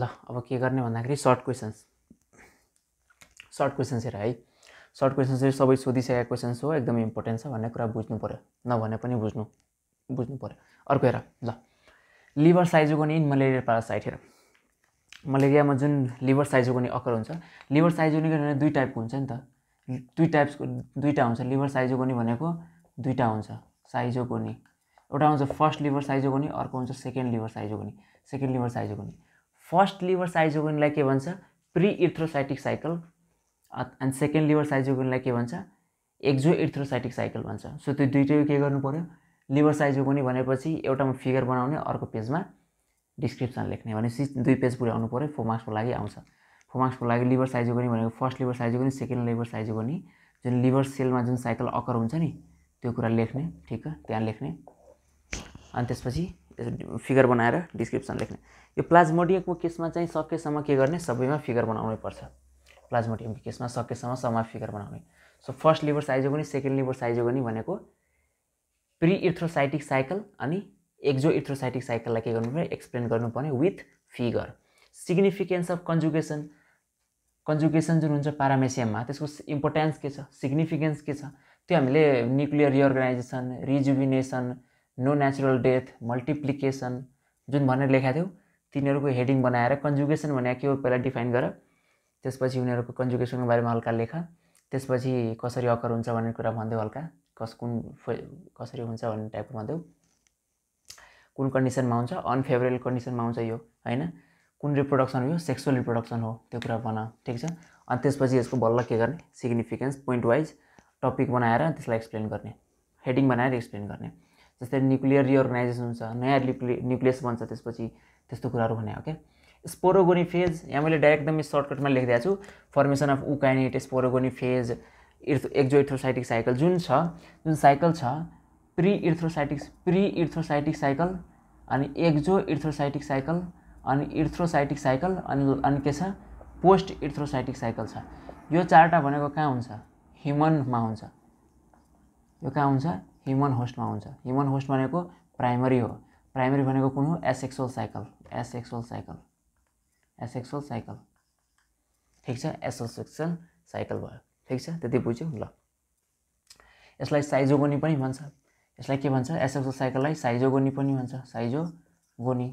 ल अब के गर्ने भन्दाखेरि सर्ट क्वेसन्स सर्ट क्वेसन्स हेर है सर्ट क्वेसन्स चाहिँ सबै सोधिसकेका क्वेसन्स हो एकदम इम्पोर्टेन्ट छ भन्ने कुरा बुझ्नु पऱ्यो नभने पनि बुझ्नु बुझ्नु पऱ्यो अर्को हेर ल लिभर साइजको इन मलेरिया प्यारासाइट हेर मलेरियामा जुन लिभर नि अकर हुन्छ लिभर साइजोगोनी किनभने दुई टाइपको हुन्छ नि त दुई टाइप्सको दुईवटा हुन्छ लिभर साइजको नि भनेको दुईवटा हुन्छ नि एउटा हुन्छ फर्स्ट लिभर नि अर्को हुन्छ सेकेन्ड लिभर नि सेकेन्ड लिभर नि फर्स्ट लिभर साइजोगोनलाई के भन्छ pre erythrocytic cycle and second liver साइजोगोनलाई के भन्छ एक्जो इर्थ्रोसाइटिक साइकल भन्छ सो त्यो दुइटै के गर्नु पऱ्यो लिभर साइजोगोनी भनेपछि एउटामा फिगर बनाउने अर्को पेजमा डिस्क्रिप्सन लेख्ने भनेपछि दुई पेज पुऱ्याउनु पऱ्यो फोर मार्क्सको लागि आउँछ फोर मार्क्सको लागि लिभर साइजोगोनी भनेको first liver schizogony second liver schizogony जुन लिभर सेलमा जुन साइकल अकर हुन्छ नि त्यो कुरा लेख्ने ठिक त्यहाँ लेख्ने अनि त्यसपछि फिगर बनाएर डिस्क्रिप्सन लेख्ने यो प्लाज्मोडियमको केसमा चाहिँ सकेसम्म के गर्ने सबैमा फिगर बनाउनै पर्छ प्लाज्मोडियमको केसमा सकेसम्म सबमा फिगर बनाउने सो फर्स्ट लिभर साइज हो साइजोगनी सेकेन्ड लिभर साइज हो साइजोगनी भनेको प्रि इथ्रोसाइटिक साइकल अनि एक्जो इथ्रोसाइटिक साइकललाई के गर्नुपर्ने एक्सप्लेन गर्नुपर्ने with figure significance of conjugation conjugation जुन हुन्छ प्यारामेसियममा त्यसको इम्पोर्टेन्स के छ सिग्निफिकेन्स के छ त्यो हामीले nuclear reorganisation rejuvenation no natural death multiplication जुन भनेर लेखाएको थियो तिनीहरूको हेडिङ बनाएर कन्जुगेसन भनेको के हो पहिला डिफाइन गर त्यसपछि उनीहरूको कन्जुगेसनको बारेमा हल्का लेख त्यसपछि कसरी अकर हुन्छ भन्ने कुरा भनिदेऊ हल्का कस कुन कसरी हुन्छ भन्ने टाइपको भनिदेऊ कुन कन्डिसनमा हुन्छ अनफेभरेबल कन्डिसनमा हुन्छ यो होइन कुन रिप्रोडक्सन हो सेक्सुअल रिप्रोडक्सन हो त्यो कुरा बना ठिक छ अनि त्यसपछि यसको बल्ल के गर्ने सिग्निफिकेन्स पोइन्ट वाइज टपिक बनाएर त्यसलाई एक्सप्लेन गर्ने हेडिङ बनाएर एक्सप्लेन गर्ने जस्तै न्युक्लियर रिअर्गनाइजेसन हुन्छ नयाँ न्युक्लि न्युक्लियस बन्छ त्यसपछि त्यस्तो कुराहरू भने हो क्या स्पोरोगोनी फेज यहाँ मैले डाइरेक्ट एकदमै सर्टकटमा लेखिदिएको छु formation of ookinete sporogony phase इर्थ एक्जो इर्थ्रोसाइटिक साइकल जुन छ जुन साइकल छ pre erythrocytic pre erythrocytic cycle अनि एक्जो इर्थ्रोसाइटिक साइकल अनि इर्थ्रोसाइटिक साइकल अनि अनि के छ पोस्ट इर्थ्रोसाइटिक साइकल छ यो चारवटा भनेको कहाँ हुन्छ ह्युमनमा हुन्छ यो कहाँ हुन्छ ह्युमन होस्टमा हुन्छ ह्युमन होस्ट भनेको प्राइमरी हो प्राइमरी भनेको कुन हो asexual cycle asexual cycle asexual cycle ठिक छ एसोसेक्सल साइकल भयो ठिक छ त्यति बुझ्यो ल यसलाई साइजोगोनी पनि भन्छ यसलाई के भन्छ एसेक्सुअल साइकललाई साइजोगोनी पनि भन्छ साइजोगोनी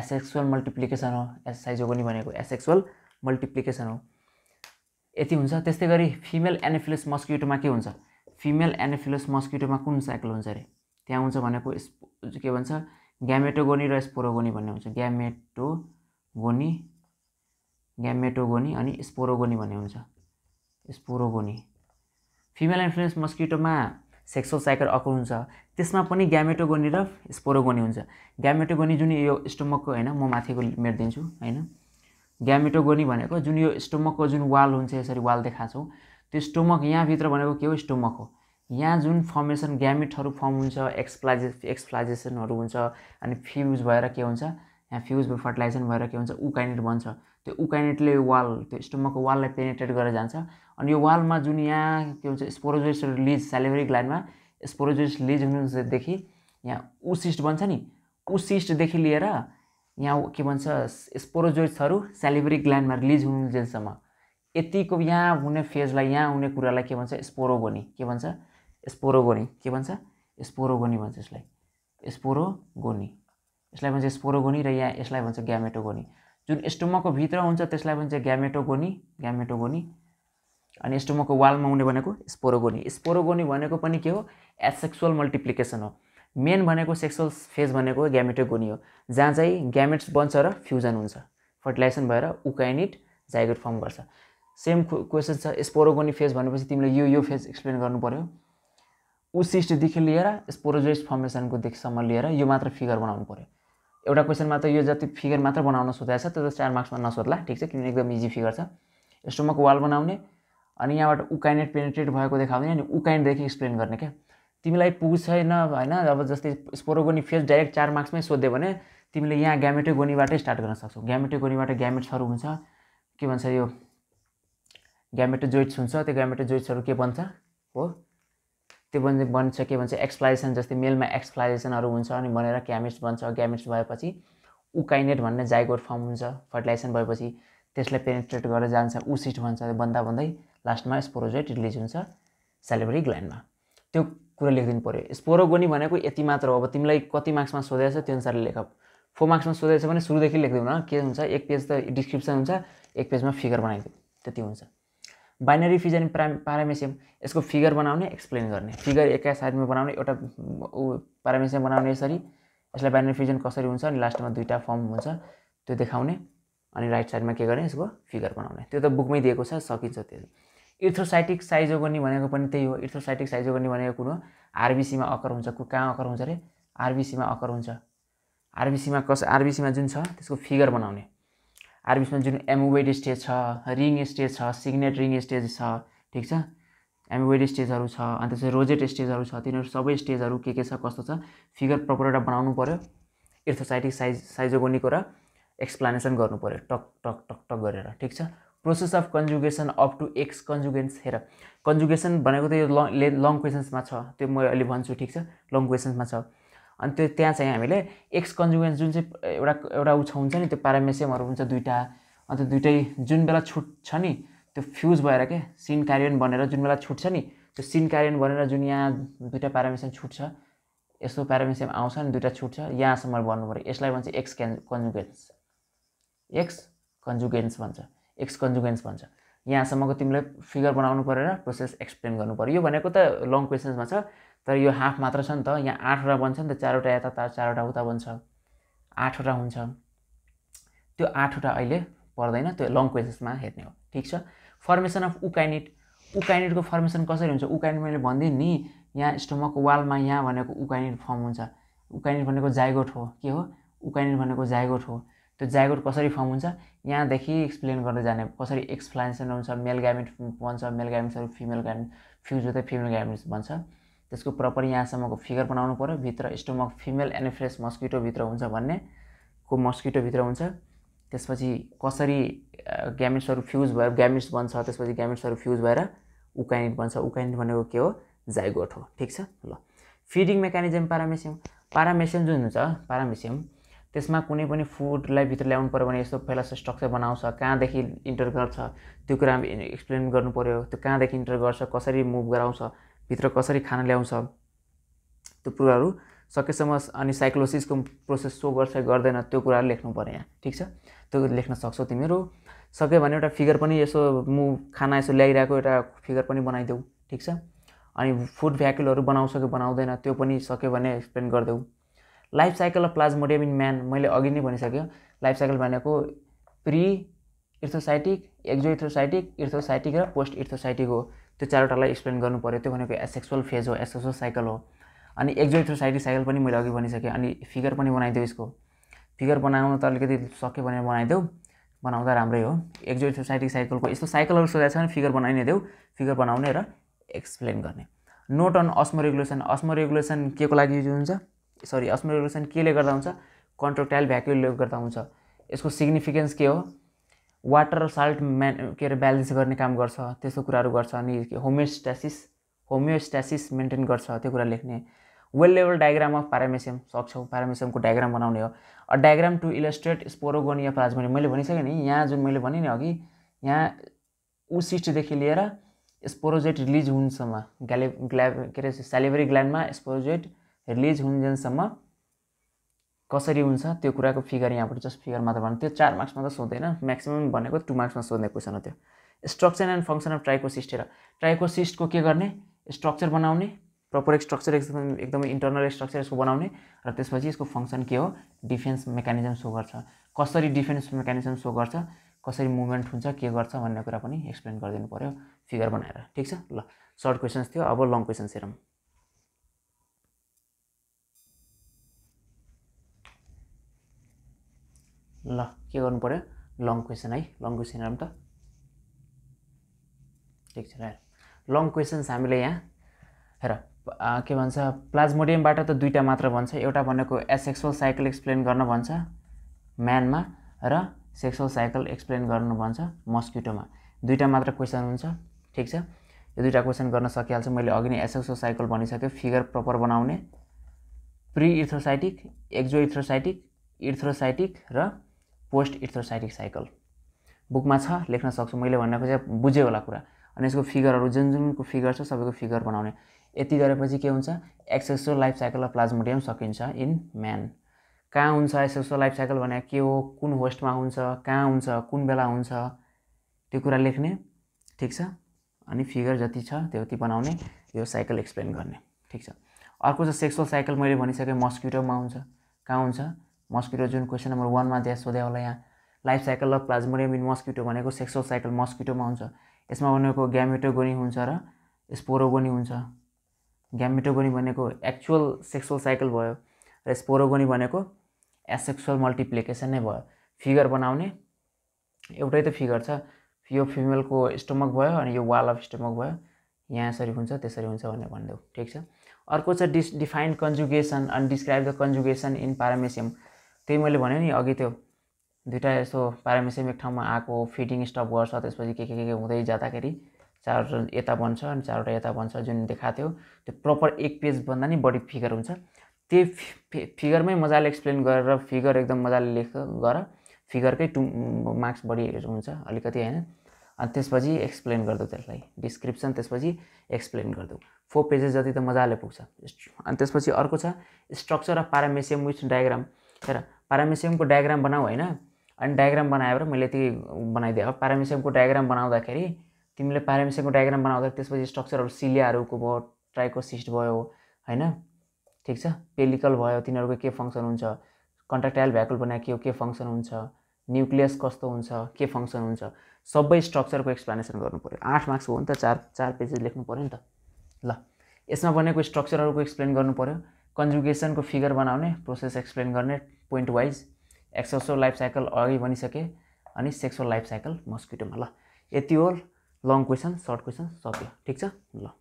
एसेक्सुअल मल्टिप्लिकेसन हो एस साइजोगोनी भनेको एसेक्सुअल मल्टिप्लिकेसन हो यति हुन्छ त्यस्तै गरी फिमेल एनिफिलिस मस्क्युटोमा के हुन्छ फिमेल एनाफिलोस मस्किटोमा कुन साइकल हुन्छ अरे त्यहाँ हुन्छ भनेको के भन्छ ग्यामेटोगोनी र स्पोरोगोनी भन्ने हुन्छ ग्यामेटोगोनी ग्यामेटोगोनी अनि स्पोरोगोनी भन्ने हुन्छ स्पोरोगोनी फिमेल एनफ्लुएन्स मस्किटोमा सेक्सुअल साइकल अर्को हुन्छ त्यसमा पनि ग्यामेटोगोनी र स्पोरोगोनी हुन्छ ग्यामेटोगोनी जुन यो स्टोमकको होइन म माथिको मेटिदिन्छु होइन ग्यामेटोगोनी भनेको जुन यो स्टोमकको जुन वाल हुन्छ यसरी वाल देखाएको छौँ त्यो स्टोमक यहाँभित्र भनेको के हो स्टोमक हो यहाँ जुन फर्मेसन ग्यामिटहरू फर्म हुन्छ एक्सप्लाजे एक्सप्लाइजेसनहरू हुन्छ अनि फ्युज भएर के हुन्छ यहाँ फ्युज भयो फर्टिलाइजेसन भएर के हुन्छ उकाइनेट बन्छ त्यो उकाइनेटले वाल त्यो स्टोमकको वाललाई पेनिट्रेट गरेर जान्छ अनि यो वालमा जुन यहाँ के हुन्छ स्पोरोजोइस लिज सेलेभरी ग्ल्यान्डमा स्पोरोजोइस लिज हुनुदेखि यहाँ उसिस्ट बन्छ नि उसिस्टदेखि लिएर यहाँ के भन्छ स्पोरोजोइट्सहरू सेलेभरी ग्ल्यान्डमा रिलिज हुनुजेलसम्म यतिको यहाँ हुने फेजलाई यहाँ हुने कुरालाई के भन्छ स्पोरोगोनी के भन्छ स्पोरोगोनी के भन्छ स्पोरोगोनी भन्छ यसलाई स्पोरोगोनी यसलाई भन्छ स्पोरोगोनी र यहाँ यसलाई भन्छ ग्यामेटोगोनी जुन स्टोमाको भित्र हुन्छ त्यसलाई भन्छ ग्यामेटोगोनी ग्यामेटोगोनी अनि स्टोमाको वालमा हुने भनेको स्पोरोगोनी स्पोरोगोनी भनेको पनि के हो एसेक्सुअल मल्टिप्लिकेसन हो मेन भनेको सेक्सुअल फेज भनेको ग्यामेटोगोनी हो जहाँ चाहिँ ग्यामेट्स बन्छ र फ्युजन हुन्छ फर्टिलाइजेसन भएर उकाइनिट जाइगोट फर्म गर्छ सेम क्वेसन छ स्पोरोगोनी फेज भनेपछि तिमीले यो यो फेज एक्सप्लेन गर्नु पऱ्यो ऊ सिस्टदेखि लिएर स्पोरोजेस्ट फर्मेसनकोदेखिसम्म लिएर यो मात्र फिगर बनाउनु पऱ्यो एउटा क्वेसनमा त यो जति फिगर मात्र बनाउन सोधाएछ त्यो त चार मार्क्समा नसोध्ला ठिक छ किनभने एकदम इजी फिगर छ स्टोमक वाल बनाउने अनि यहाँबाट उकाइनेट पेनिट्रेट भएको देखाउने अनि उकाइनदेखि एक्सप्लेन गर्ने क्या तिमीलाई पुग्छैन होइन अब जस्तै स्पोरोगोनी फेज डाइरेक्ट चार मार्क्समै सोध्यो भने तिमीले यहाँ ग्यामेटोगोनीबाटै गोनीबाटै स्टार्ट गर्न सक्छौ ग्यामेटो गोनीबाट ग्यामेट्सहरू हुन्छ के भन्छ यो ग्यामेटोजोइट्स हुन्छ त्यो ग्यामेटोजोइट्सहरू के बन्छ हो त्यो बन्छ बन्छ के भन्छ एक्सप्लाइजेसन जस्तै मेलमा एक्सप्लाइजेसनहरू हुन्छ अनि भनेर क्यामिट्स बन्छ ग्यामिट्स भएपछि उकाइनेट भन्ने जाइगोट फर्म हुन्छ फर्टिलाइजेसन भएपछि त्यसलाई पेनिट्रेट गरेर जान्छ उसिट भन्छ भन्दा भन्दै लास्टमा स्पोरोजोइट रिलिज हुन्छ सेलेबरी ग्ल्यान्डमा त्यो कुरा लेखिदिनु पऱ्यो स्पोरोगोनी भनेको यति मात्र हो अब तिमीलाई कति मार्क्समा सोधेछ त्यो अनुसार लेख फोर मार्क्समा सोधेछ भने सुरुदेखि लेखिदिउँ न के हुन्छ एक पेज त डिस्क्रिप्सन हुन्छ एक पेजमा फिगर बनाइदिउँ त्यति हुन्छ बाइनरी फिजन प्रा प्यारामेसियम यसको फिगर बनाउने एक्सप्लेन गर्ने फिगर एकै साइडमा बनाउने एउटा ऊ प्यारामेसियम बनाउने यसरी यसलाई बाइनरी फिजन कसरी हुन्छ अनि लास्टमा दुईवटा फर्म हुन्छ त्यो देखाउने अनि राइट साइडमा के गर्ने यसको फिगर बनाउने त्यो त बुकमै दिएको छ सकिन्छ त्यो इर्थोसाइटिक गर्ने भनेको पनि त्यही हो इर्थोसाइटिक गर्ने भनेको कुरो आरबिसीमा अकर हुन्छ कहाँ अकर हुन्छ अरे आरबिसीमा अकर हुन्छ आरबिसीमा कस आरबिसीमा जुन छ त्यसको फिगर बनाउने आरबिसमा जुन एमवेड स्टेज छ रिङ स्टेज छ सिग्नेट रिङ स्टेज छ ठिक छ एमवेड स्टेजहरू छ अन्त चाहिँ रोजेट स्टेजहरू छ तिनीहरू सबै स्टेजहरू के के छ कस्तो छ फिगर प्रपर एउटा बनाउनु पऱ्यो इर्थोसाइटिक साइज साइजोगोनिको र एक्सप्लानेसन गर्नु पऱ्यो टक टक टक टक गरेर ठिक छ process of conjugation up to exconjugants हेर कन्जुगेसन भनेको त यो लङ लङ क्वेसन्समा छ त्यो म अहिले भन्छु ठिक छ लङ क्वेसन्समा छ अनि त्यो त्यहाँ चाहिँ हामीले एक्स कन्जुगेन्स जुन चाहिँ एउटा एउटा उछ हुन्छ नि त्यो प्यारामेसियमहरू हुन्छ दुइटा अन्त दुइटै जुन बेला छुट्छ नि त्यो फ्युज भएर के सिन क्यारियन बनेर जुन बेला छुट्छ नि त्यो सिन क्यारियन बनेर जुन यहाँ दुइटा प्यारामेसियम छुट्छ यस्तो प्यारामेसियम आउँछ नि दुइटा छुट्छ यहाँसम्म भन्नु पऱ्यो यसलाई भन्छ एक्स क्यान् कन्जुगेन्स एक्स कन्जुगेन्स भन्छ एक्स कन्जुगेन्स भन्छ यहाँसम्मको तिमीले फिगर बनाउनु परेर प्रोसेस एक्सप्लेन गर्नु पऱ्यो यो भनेको त लङ क्वेसन्समा छ तर यो हाफ मात्र छ नि त यहाँ आठवटा बन्छ नि त चारवटा यता त चारवटा उता बन्छ आठवटा हुन्छ त्यो आठवटा अहिले पर्दैन त्यो लङ क्वेसेसमा हेर्ने हो ठिक छ फर्मेसन अफ उकाइनिट उकाइनिटको फर्मेसन कसरी हुन्छ उकाइनिट मैले भनिदिएँ नि यहाँ स्टोमकको वालमा यहाँ भनेको उकाइनिट फर्म हुन्छ उकाइनिट भनेको जाइगोट हो के हो उकाइनिट भनेको जाइगोट हो त्यो जाइगोट कसरी फर्म हुन्छ यहाँदेखि एक्सप्लेन गर्दै जाने कसरी एक्सप्लानेसन हुन्छ मेल ग्यामेट बन्छ मेल ग्यामेट्सहरू फिमेल ग्यामिट फ्युज हुँदै फिमेल ग्यामेट्स भन्छ त्यसको प्रपर यहाँसम्मको फिगर बनाउनु पऱ्यो भित्र स्टोमक फिमेल एनिफ्रेस मस्किटोभित्र हुन्छ भन्ने को मस्किटोभित्र हुन्छ त्यसपछि कसरी ग्यामिट्सहरू फ्युज भएर ग्यामिट्स बन्छ त्यसपछि ग्यामिट्सहरू फ्युज भएर उकाइनिट बन्छ उकाइनिट भनेको के हो जाइगोट हो ठिक छ ल फिडिङ मेकानिजम पारामेसियम पारामेसियम जुन हुन्छ पारामेसियम त्यसमा कुनै पनि फुडलाई भित्र ल्याउनु पऱ्यो भने यस्तो पहिला स्ट्रक्चर बनाउँछ कहाँदेखि इन्टर गर्छ त्यो कुरा एक्सप्लेन गर्नु पऱ्यो त्यो कहाँदेखि इन्टर गर्छ कसरी मुभ गराउँछ भित्र कसरी खाना ल्याउँछ त्यो कुराहरू सकेसम्म अनि साइक्लोसिसको प्रोसेस सो गर्छ गर्दैन त्यो कुराहरू लेख्नु पऱ्यो यहाँ ठिक छ त्यो लेख्न सक्छौ तिमीहरू सक्यो भने एउटा फिगर पनि यसो म खाना यसो ल्याइरहेको एउटा फिगर पनि बनाइदेऊ ठिक छ अनि फुड भ्याकुलहरू बनाउँछ कि बनाउँदैन त्यो पनि सक्यो भने एक्सप्लेन गरिदेऊ life cycle of Plasmodium in man मैले अघि नै भनिसकेँ लाइफ साइकल भनेको pre erythrocytic exo erythrocytic erythrocytic र पोस्ट इर्थोसाइटिक हो त्यो चारवटालाई एक्सप्लेन गर्नु पऱ्यो त्यो भनेको एसेक्सुअल फेज हो एसेक्सुअल साइकल हो अनि एक्जोइन थ्रो साइडिक साइकल पनि मैले अघि भनिसकेँ अनि फिगर पनि बनाइदेऊ यसको फिगर बनाउनु त अलिकति सक्यो भनेर बनाइदेऊ बनाउँदा राम्रै हो एक्जोइन थ्रो साइकलको यस्तो साइकलहरू सोधेको छ भने फिगर बनाइने देऊ फिगर बनाउने र एक्सप्लेन गर्ने note on osmoregulation osmoregulation के को लागि युज हुन्छ सरी अस्मो रेगुलेसन केले गर्दा हुन्छ कन्ट्रोक्टाइल भ्याक्युलले गर्दा हुन्छ यसको सिग्निफिकेन्स के हो वाटर साल्ट म्यान के अरे ब्यालेन्स गर्ने काम गर्छ त्यस्तो कुराहरू गर्छ अनि होमियोस्ट्यासिस होमियोस्ट्यासिस मेन्टेन गर्छ त्यो कुरा लेख्ने वेल लेभल डायग्राम अफ प्यारामेसियम सक्छौँ प्यारामेसियमको डायग्राम बनाउने हो a diagram to illustrate sporogony प्लाज्मोनी मैले भनिसकेँ नि यहाँ जुन मैले भने नि अघि यहाँ उसिस्टदेखि लिएर स्पोरोजेट रिलिज हुनसम्म ग्याले ग्ल्या के अरे सेलिभरी ग्ल्यान्डमा स्पोरोजेट रिलिज हुन्जेलसम्म कसरी हुन्छ त्यो कुराको फिगर यहाँबाट जस्ट फिगर मात्र भन्नु त्यो चार मार्क्समा त सोध्दैन म्याक्सिमम् भनेको टु मार्क्समा सोध्ने क्वेसन हो त्यो structure and function of trichocyst हेर ट्राइकोसिस्टको के गर्ने स्ट्रक्चर बनाउने प्रपर स्ट्रक्चर एकदम एकदमै इन्टर्नल स्ट्रक्चर यसको बनाउने र त्यसपछि यसको फङ्सन के हो डिफेन्स मेकानिजम सो गर्छ कसरी डिफेन्स मेकानिजम सो गर्छ कसरी मुभमेन्ट हुन्छ के गर्छ भन्ने कुरा पनि एक्सप्लेन गरिदिनु पऱ्यो फिगर बनाएर ठिक छ ल सर्ट क्वेसन्स थियो अब लङ क्वेसन्स हेरौँ ल के गर्नु पऱ्यो लङ क्वेसन है लङ क्वेसन हेरौँ त ठिक छ लङ क्वेसन्स हामीले यहाँ हेर के भन्छ प्लाज्मोडियमबाट त दुईवटा मात्र भन्छ एउटा भनेको एसेक्सुअल साइकल एक्सप्लेन गर्न भन्छ म्यानमा र सेक्सुअल साइकल एक्सप्लेन गर्नु भन्छ मस्किटोमा दुईवटा मात्र क्वेसन हुन्छ ठिक छ यो दुईवटा क्वेसन गर्न सकिहाल्छु मैले अघि नै एसेक्सुअल साइकल भनिसकेँ फिगर प्रपर बनाउने pre erythrocytic exo erythrocytic erythrocytic र पोस्ट इथ्रोसाइटिक साइकल बुकमा छ लेख्न सक्छु मैले भन्न खोजेँ बुझेँ होला कुरा अनि यसको फिगरहरू जुन जुनको फिगर छ सबैको फिगर बनाउने यति गरेपछि के हुन्छ एक्सेसो लाइफ साइकल अफ प्लाज्मोडियम सकिन्छ इन म्यान कहाँ हुन्छ एक्सेसो लाइफ साइकल भने के हो कुन होस्टमा हुन्छ कहाँ हुन्छ कुन बेला हुन्छ त्यो कुरा लेख्ने ठिक छ अनि फिगर जति छ त्यति बनाउने यो साइकल एक्सप्लेन गर्ने ठिक छ अर्को चाहिँ सेक्सुअल साइकल मैले भनिसकेँ मस्किटोमा हुन्छ कहाँ हुन्छ मस्किटो जुन क्वेसन नम्बर वानमा त्यहाँ सोध्यो होला यहाँ life cycle of Plasmodium in mosquito भनेको सेक्सुअल साइकल मस्किटोमा हुन्छ यसमा भनेको ग्यामेटोगोनी हुन्छ र स्पोरोगोनी हुन्छ ग्यामेटोगोनी भनेको एक्चुअल सेक्सुअल साइकल भयो र स्पोरोगोनी भनेको एसेक्सुअल मल्टिप्लिकेसन नै भयो फिगर बनाउने एउटै त फिगर छ यो फिमेलको स्टोमक भयो अनि यो वाल अफ स्टोमक भयो यहाँ यसरी हुन्छ त्यसरी हुन्छ भनेर भनिदेऊ ठिक छ अर्को छ डिस डिफाइन्ड कन्जुगेसन अनि describe the conjugation in Paramecium त्यही मैले भने नि अघि त्यो दुइटा यस्तो पारामेसिम एक ठाउँमा आएको फिटिङ स्टप गर्छ त्यसपछि के के के के हुँदै जाँदाखेरि चारवटा यता बन्छ अनि चारवटा यता बन्छ जुन देखाएको थियो त्यो प्रपर एक पेजभन्दा नि बढी फिगर हुन्छ त्यही फि फिगरमै मजाले एक्सप्लेन गरेर फिगर एकदम मजाले लेख गर फिगरकै टु मार्क्स बढी हुन्छ अलिकति होइन अनि त्यसपछि एक्सप्लेन गरिदेऊ त्यसलाई डिस्क्रिप्सन त्यसपछि एक्सप्लेन गरिदेऊ फोर पेजेस जति त मजाले पुग्छ अनि त्यसपछि अर्को छ structure of Paramecium with diagram हेर प्यारामेसियमको डायग्राम बनाऊ होइन अनि डायग्राम बनाएर मैले त्यही बनाइदिएँ अब प्यारामेसियमको डायग्राम बनाउँदाखेरि तिमीले प्यारामेसियमको डायग्राम बनाउँदा त्यसपछि स्ट्रक्चरहरू सिलियाहरूको भयो ट्राइकोसिस्ट भयो होइन ठिक छ पेलिकल भयो तिनीहरूको के फङ्सन हुन्छ कन्ट्राक्टाइल भ्याकुल बनाएको के हो के फङ्सन हुन्छ न्युक्लियस कस्तो हुन्छ के फङ्सन हुन्छ सबै स्ट्रक्चरको एक्सप्लानेसन गर्नु पऱ्यो आठ मार्क्स हो नि त चार चार पेजेस लेख्नु पऱ्यो नि त ल यसमा बनेको स्ट्रक्चरहरूको एक्सप्लेन गर्नु पऱ्यो कन्जुगेसनको फिगर बनाउने प्रोसेस एक्सप्लेन गर्ने पोइन्ट वाइज एक्सोसो लाइफ साइकल अघि भनिसकेँ अनि सेक्सुअल लाइफ साइकल मस्किटोमा ल यति हो लङ क्वेसन सर्ट क्वेसन सक्यो ठिक छ ल